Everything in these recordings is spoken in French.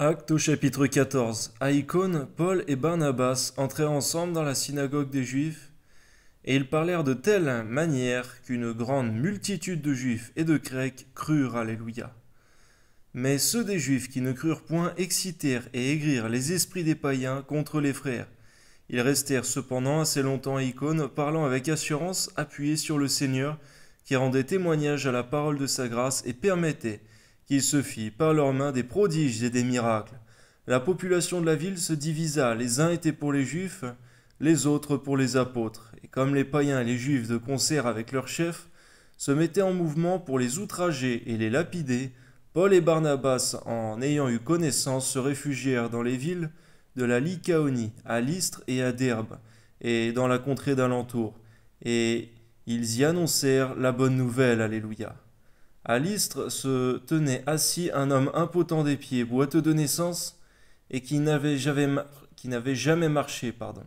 Acte au chapitre 14. À Icône, Paul et Barnabas entrèrent ensemble dans la synagogue des Juifs, et ils parlèrent de telle manière qu'une grande multitude de Juifs et de Grecs crurent Alléluia. Mais ceux des Juifs qui ne crurent point excitèrent et aigrirent les esprits des païens contre les frères. Ils restèrent cependant assez longtemps à Icône, parlant avec assurance appuyés sur le Seigneur, qui rendait témoignage à la parole de sa grâce et permettait qu'il se fit par leurs mains des prodiges et des miracles. La population de la ville se divisa, les uns étaient pour les Juifs, les autres pour les apôtres, et comme les païens et les Juifs de concert avec leurs chefs, se mettaient en mouvement pour les outrager et les lapider, Paul et Barnabas, en ayant eu connaissance, se réfugièrent dans les villes de la Lycaonie, à Lystre et à Derbe, et dans la contrée d'alentour, et ils y annoncèrent la bonne nouvelle, Alléluia. À l'istre se tenait assis un homme impotent des pieds, boiteux de naissance, et qui n'avait jamais, jamais, marché. Pardon.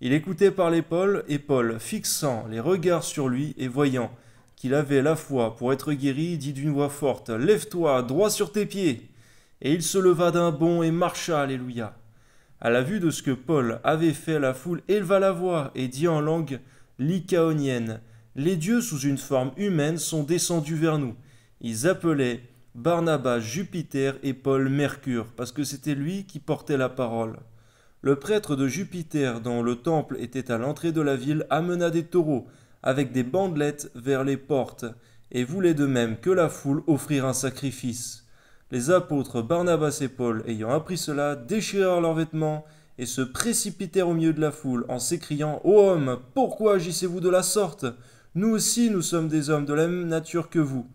Il écoutait par l'épaule, et Paul, fixant les regards sur lui et voyant qu'il avait la foi pour être guéri, dit d'une voix forte Lève-toi, droit sur tes pieds Et il se leva d'un bond et marcha, Alléluia À la vue de ce que Paul avait fait, la foule éleva la voix et dit en langue lycaonienne les dieux sous une forme humaine sont descendus vers nous. Ils appelaient Barnabas Jupiter et Paul Mercure, parce que c'était lui qui portait la parole. Le prêtre de Jupiter, dont le temple était à l'entrée de la ville, amena des taureaux, avec des bandelettes vers les portes, et voulait de même que la foule offrir un sacrifice. Les apôtres Barnabas et Paul, ayant appris cela, déchirèrent leurs vêtements, et se précipitèrent au milieu de la foule, en s'écriant Ô homme, pourquoi agissez-vous de la sorte nous aussi, nous sommes des hommes de la même nature que vous,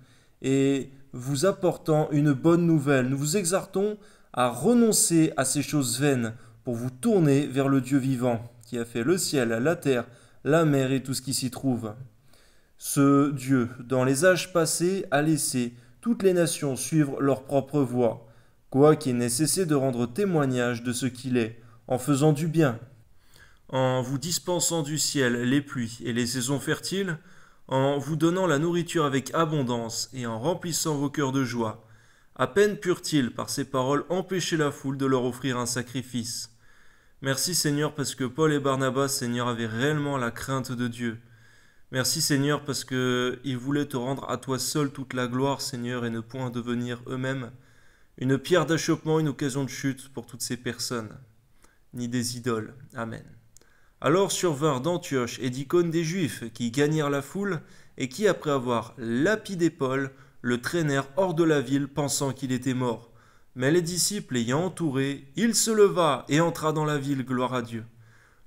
et vous apportant une bonne nouvelle, nous vous exhortons à renoncer à ces choses vaines pour vous tourner vers le Dieu vivant, qui a fait le ciel, la terre, la mer et tout ce qui s'y trouve. Ce Dieu, dans les âges passés, a laissé toutes les nations suivre leur propre voie, quoiqu'il n'ait cessé de rendre témoignage de ce qu'il est, en faisant du bien en vous dispensant du ciel les pluies et les saisons fertiles, en vous donnant la nourriture avec abondance et en remplissant vos cœurs de joie. À peine purent-ils, par ces paroles, empêcher la foule de leur offrir un sacrifice. Merci Seigneur parce que Paul et Barnabas, Seigneur, avaient réellement la crainte de Dieu. Merci Seigneur parce qu'ils voulaient te rendre à toi seul toute la gloire, Seigneur, et ne point devenir eux-mêmes une pierre d'achoppement, une occasion de chute pour toutes ces personnes, ni des idoles. Amen. Alors survinrent d'Antioche et d'Icône des Juifs, qui gagnèrent la foule, et qui, après avoir lapidé Paul, le traînèrent hors de la ville, pensant qu'il était mort. Mais les disciples l'ayant entouré, il se leva et entra dans la ville, gloire à Dieu.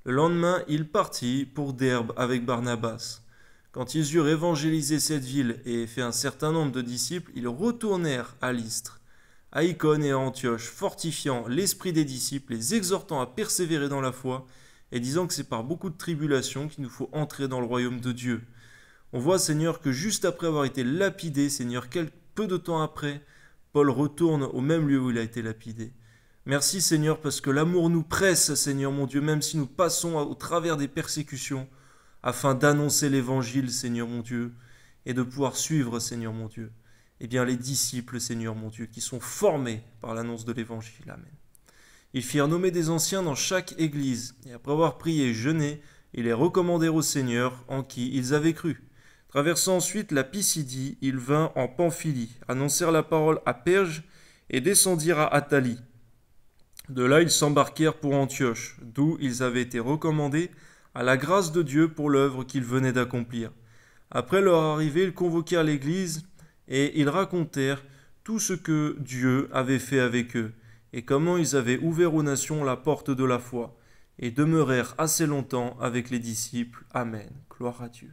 Le lendemain, il partit pour Derbe avec Barnabas. Quand ils eurent évangélisé cette ville et fait un certain nombre de disciples, ils retournèrent à l'Istre, à Icône et à Antioche, fortifiant l'esprit des disciples, les exhortant à persévérer dans la foi et disant que c'est par beaucoup de tribulations qu'il nous faut entrer dans le royaume de Dieu. On voit, Seigneur, que juste après avoir été lapidé, Seigneur, quel peu de temps après, Paul retourne au même lieu où il a été lapidé. Merci, Seigneur, parce que l'amour nous presse, Seigneur mon Dieu, même si nous passons au travers des persécutions, afin d'annoncer l'évangile, Seigneur mon Dieu, et de pouvoir suivre, Seigneur mon Dieu, eh bien les disciples, Seigneur mon Dieu, qui sont formés par l'annonce de l'évangile. Amen. Ils firent nommer des anciens dans chaque église, et après avoir prié et jeûné, ils les recommandèrent au Seigneur, en qui ils avaient cru. Traversant ensuite la Pisidie, ils vinrent en Pamphylie, annoncèrent la parole à Perge, et descendirent à Athalie. De là, ils s'embarquèrent pour Antioche, d'où ils avaient été recommandés à la grâce de Dieu pour l'œuvre qu'ils venaient d'accomplir. Après leur arrivée, ils convoquèrent l'Église et ils racontèrent tout ce que Dieu avait fait avec eux et comment ils avaient ouvert aux nations la porte de la foi, et demeurèrent assez longtemps avec les disciples. Amen. Gloire à Dieu.